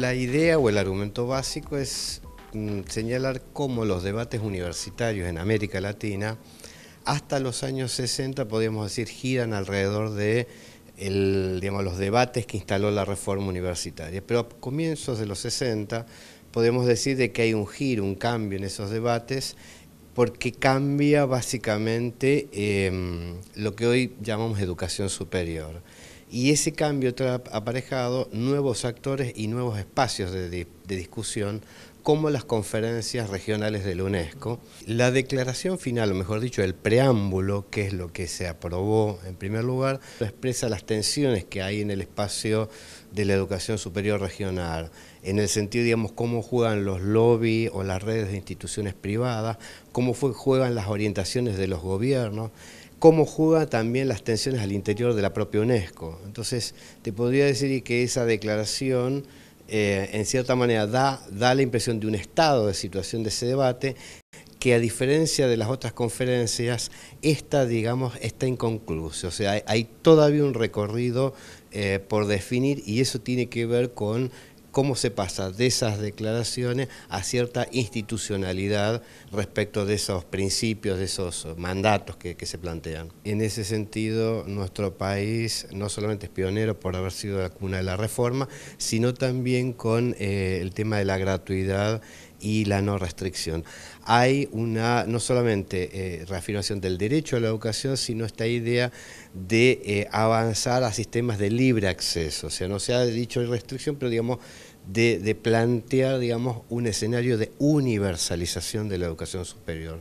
la idea o el argumento básico es mm, señalar cómo los debates universitarios en América Latina hasta los años 60, podríamos decir, giran alrededor de los debates que instaló la reforma universitaria. Pero a comienzos de los 60 podemos decir de que hay un giro, un cambio en esos debates, porque cambia básicamente em, lo que hoy llamamos educación superior y ese cambio trae aparejado nuevos actores y nuevos espacios de, discusión como las conferencias regionales de la UNESCO. La declaración final, o mejor dicho, el preámbulo, que es lo que se aprobó en primer lugar, expresa las tensiones que hay en el espacio de la educación superior regional, en el sentido, digamos, cómo juegan los lobbies o las redes de instituciones privadas, cómo juegan las orientaciones de los gobiernos cómo juega también las tensiones al interior de la propia UNESCO. Entonces, te podría decir que esa declaración, eh, en cierta manera, da, da la impresión de un estado de situación de ese debate que a diferencia de las otras conferencias, esta, digamos, está inconclusa. O sea, hay, todavía un recorrido eh, por definir y eso tiene que ver con cómo se pasa de esas declaraciones a cierta institucionalidad respecto de esos principios, de esos mandatos que, se plantean. En ese sentido, nuestro país no solamente es pionero por haber sido la cuna de la reforma, sino también con eh, el tema de la gratuidad y la no restricción. Hay una, no solamente eh, reafirmación del derecho a la educación, sino esta idea de eh, avanzar a sistemas de libre acceso. O sea, no se ha dicho restricción, pero digamos, de, plantear, digamos, un escenario de universalización de la educación superior.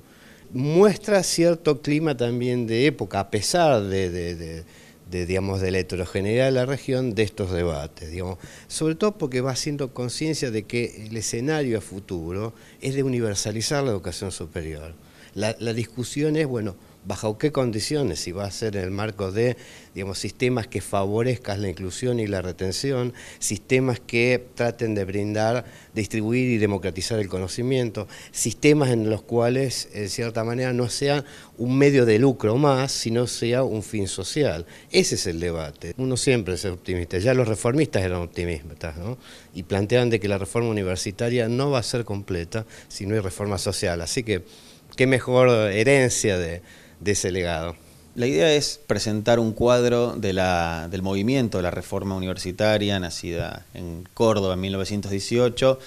Muestra cierto clima también de época, a pesar de de, digamos, de la heterogeneidad de la región de estos debates, digamos, sobre todo porque va haciendo conciencia de que el escenario a futuro es de universalizar la educación superior. La, la discusión es, bueno, bajo qué condiciones, si va a ser en el marco de digamos, sistemas que favorezcan la inclusión y la retención, sistemas que traten de brindar, distribuir y democratizar el conocimiento, sistemas en los cuales, en cierta manera, no sea un medio de lucro más, sino sea un fin social. Ese es el debate. Uno siempre es optimista, ya los reformistas eran optimistas, ¿no? y planteaban de que la reforma universitaria no va a ser completa si no hay reforma social. Así que qué mejor herencia de, de ese legado. La idea es presentar un cuadro del movimiento de la reforma universitaria, nacida en Córdoba en 1918,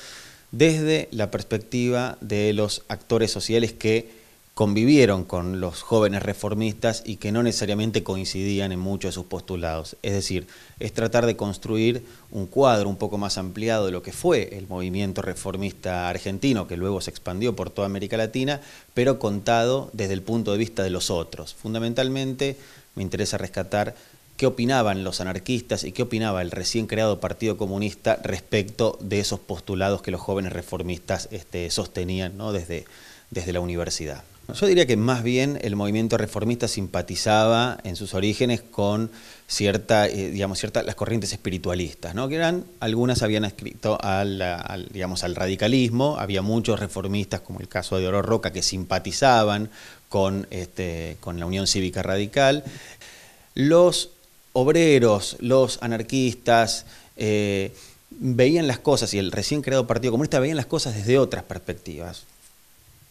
desde la perspectiva de los actores sociales que convivieron con los jóvenes reformistas y que no necesariamente coincidían en muchos de sus postulados. Es decir, es tratar de construir un cuadro un poco más ampliado de lo que fue el movimiento reformista argentino, que luego se expandió por toda América Latina, pero contado desde el punto de vista de los otros. Fundamentalmente me interesa rescatar qué opinaban los anarquistas y qué opinaba el recién creado Partido Comunista respecto de esos postulados que los jóvenes reformistas este, sostenían ¿no? desde desde la universidad. Yo diría que más bien el movimiento reformista simpatizaba en sus orígenes con cierta, eh, digamos, cierta, las corrientes espiritualistas, ¿no? que eran, algunas habían escrito al, digamos, al radicalismo, había muchos reformistas, como el caso de Oro Roca, que simpatizaban con, este, con la Unión Cívica Radical. Los obreros, los anarquistas, eh, veían las cosas, y el recién creado Partido Comunista veían las cosas desde otras perspectivas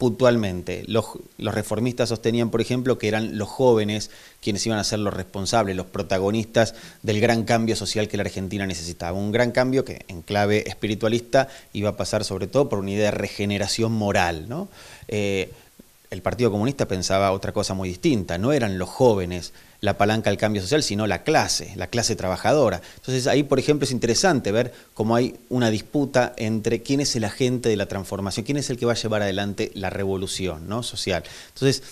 puntualmente, los, reformistas sostenían, por ejemplo, que eran los jóvenes quienes iban a ser los responsables, los protagonistas del gran cambio social que la Argentina necesitaba. Un gran cambio que, en clave espiritualista, iba a pasar sobre todo por una idea de regeneración moral. ¿no? Eh, el Partido Comunista pensaba otra cosa muy distinta, no eran los jóvenes la palanca del cambio social, sino la clase, la clase trabajadora. Entonces ahí, por ejemplo, es interesante ver cómo hay una disputa entre quién es el agente de la transformación, quién es el que va a llevar adelante la revolución ¿no? social. Entonces,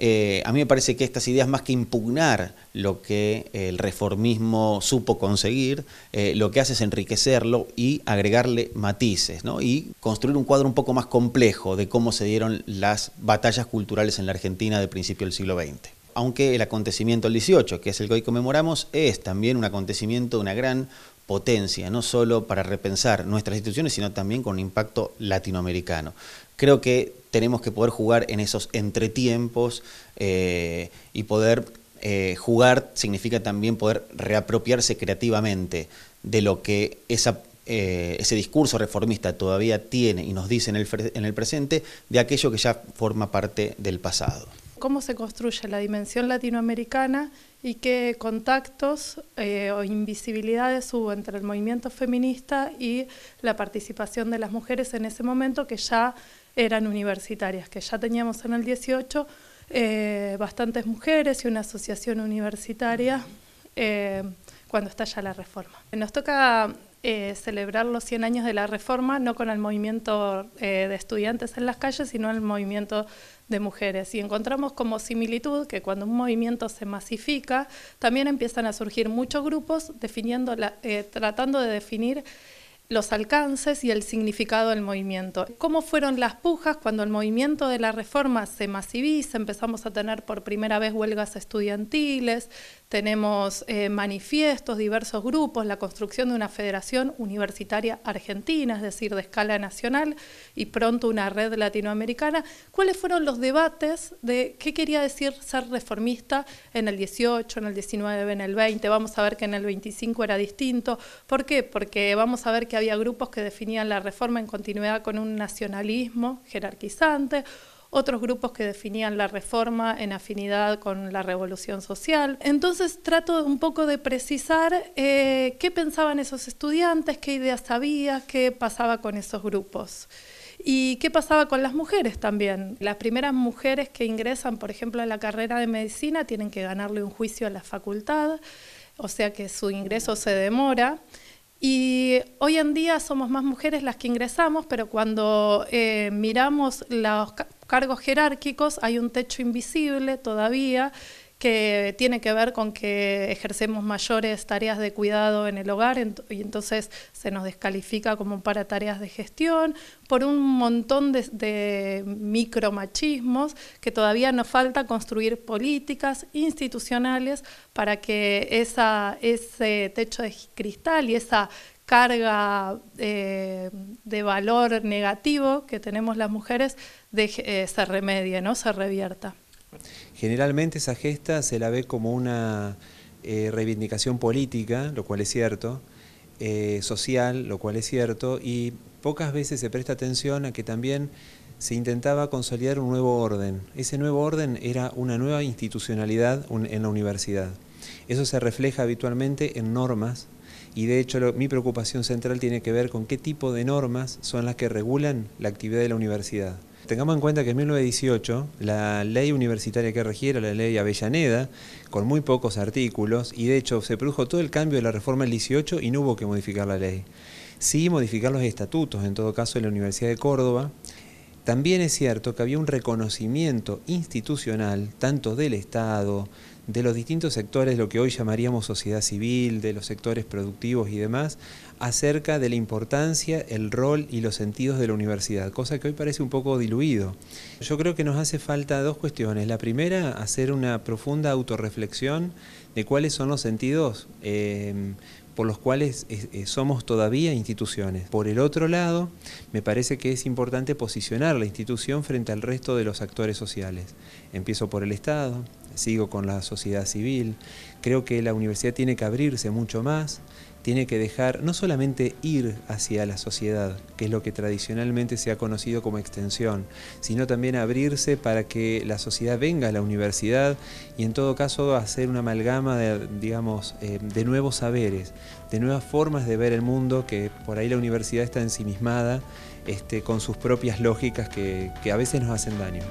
eh, a mí me parece que estas ideas, más que impugnar lo que el reformismo supo conseguir, eh, lo que hace es enriquecerlo y agregarle matices, ¿no? y construir un cuadro un poco más complejo de cómo se dieron las batallas culturales en la Argentina de principio del siglo XX aunque el acontecimiento del 18, que es el que hoy conmemoramos, es también un acontecimiento de una gran potencia, no solo para repensar nuestras instituciones, sino también con un impacto latinoamericano. Creo que tenemos que poder jugar en esos entretiempos eh, y poder eh, jugar significa también poder reapropiarse creativamente de lo que eh, ese discurso reformista todavía tiene y nos dice en el presente, de aquello que ya forma parte del pasado cómo se construye la dimensión latinoamericana y qué contactos eh, o invisibilidades hubo entre el movimiento feminista y la participación de las mujeres en ese momento que ya eran universitarias, que ya teníamos en el 18 eh, bastantes mujeres y una asociación universitaria eh, cuando estalla la reforma. Nos toca eh, celebrar los 100 años de la reforma, no con el movimiento eh, de estudiantes en las calles, sino el movimiento de mujeres. Y encontramos como similitud que cuando un movimiento se masifica, también empiezan a surgir muchos grupos definiendo la, eh, tratando de definir los alcances y el significado del movimiento. ¿Cómo fueron las pujas cuando el movimiento de la reforma se masiviza? Empezamos a tener por primera vez huelgas estudiantiles, tenemos eh, manifiestos, diversos grupos, la construcción de una federación universitaria argentina, es decir, de escala nacional, y pronto una red latinoamericana. ¿Cuáles fueron los debates de qué quería decir ser reformista en el 18, en el 19, en el 20? Vamos a ver que en el 25 era distinto. ¿Por qué? Porque vamos a ver que había grupos que definían la reforma en continuidad con un nacionalismo jerarquizante, otros grupos que definían la reforma en afinidad con la revolución social. Entonces trato un poco de precisar eh, qué pensaban esos estudiantes, qué ideas había, qué pasaba con esos grupos. ¿Y qué pasaba con las mujeres también? Las primeras mujeres que ingresan, por ejemplo, a la carrera de medicina tienen que ganarle un juicio a la facultad, o sea que su ingreso se demora. Y hoy en día somos más mujeres las que ingresamos, pero cuando eh, miramos los cargos jerárquicos hay un techo invisible todavía que tiene que ver con que ejercemos mayores tareas de cuidado en el hogar y entonces se nos descalifica como para tareas de gestión, por un montón de, micromachismos que todavía nos falta construir políticas institucionales para que esa, ese techo de cristal y esa carga eh, de valor negativo que tenemos las mujeres de, eh, se remedie, ¿no? se revierta. Generalmente esa gesta se la ve como una eh, reivindicación política, lo cual es cierto, social, lo cual es cierto, y pocas veces se presta atención a que también se intentaba consolidar un nuevo orden. Ese nuevo orden era una nueva institucionalidad en la universidad. Eso se refleja habitualmente en normas y de hecho mi preocupación central tiene que ver con qué tipo de normas son las que regulan la actividad de la universidad. Tengamos en cuenta que en 1918 la ley universitaria que regiera, la ley Avellaneda, con muy pocos artículos, y de hecho se produjo todo el cambio de la reforma del 18 y no hubo que modificar la ley. Sí modificar los estatutos, en todo caso, de la Universidad de Córdoba, también es cierto que había un reconocimiento institucional, tanto del Estado, de los distintos sectores, lo que hoy llamaríamos sociedad civil, de los sectores productivos y demás, acerca de la importancia, el rol y los sentidos de la universidad, cosa que hoy parece un poco diluido. Yo creo que nos hace falta dos cuestiones. La primera, hacer una profunda autorreflexión de cuáles son los sentidos eh, por los cuales eh, somos todavía instituciones. Por el otro lado, me parece que es importante posicionar la institución frente al resto de los actores sociales. Empiezo por el Estado, sigo con la sociedad civil, creo que la universidad tiene que abrirse mucho más, tiene que dejar no solamente ir hacia la sociedad, que es lo que tradicionalmente se ha conocido como extensión, sino también abrirse para que la sociedad venga a la universidad y en todo caso hacer una amalgama de, digamos, eh, de nuevos saberes, de nuevas formas de ver el mundo, que por ahí la universidad está ensimismada este, con sus propias lógicas que a veces nos hacen daño.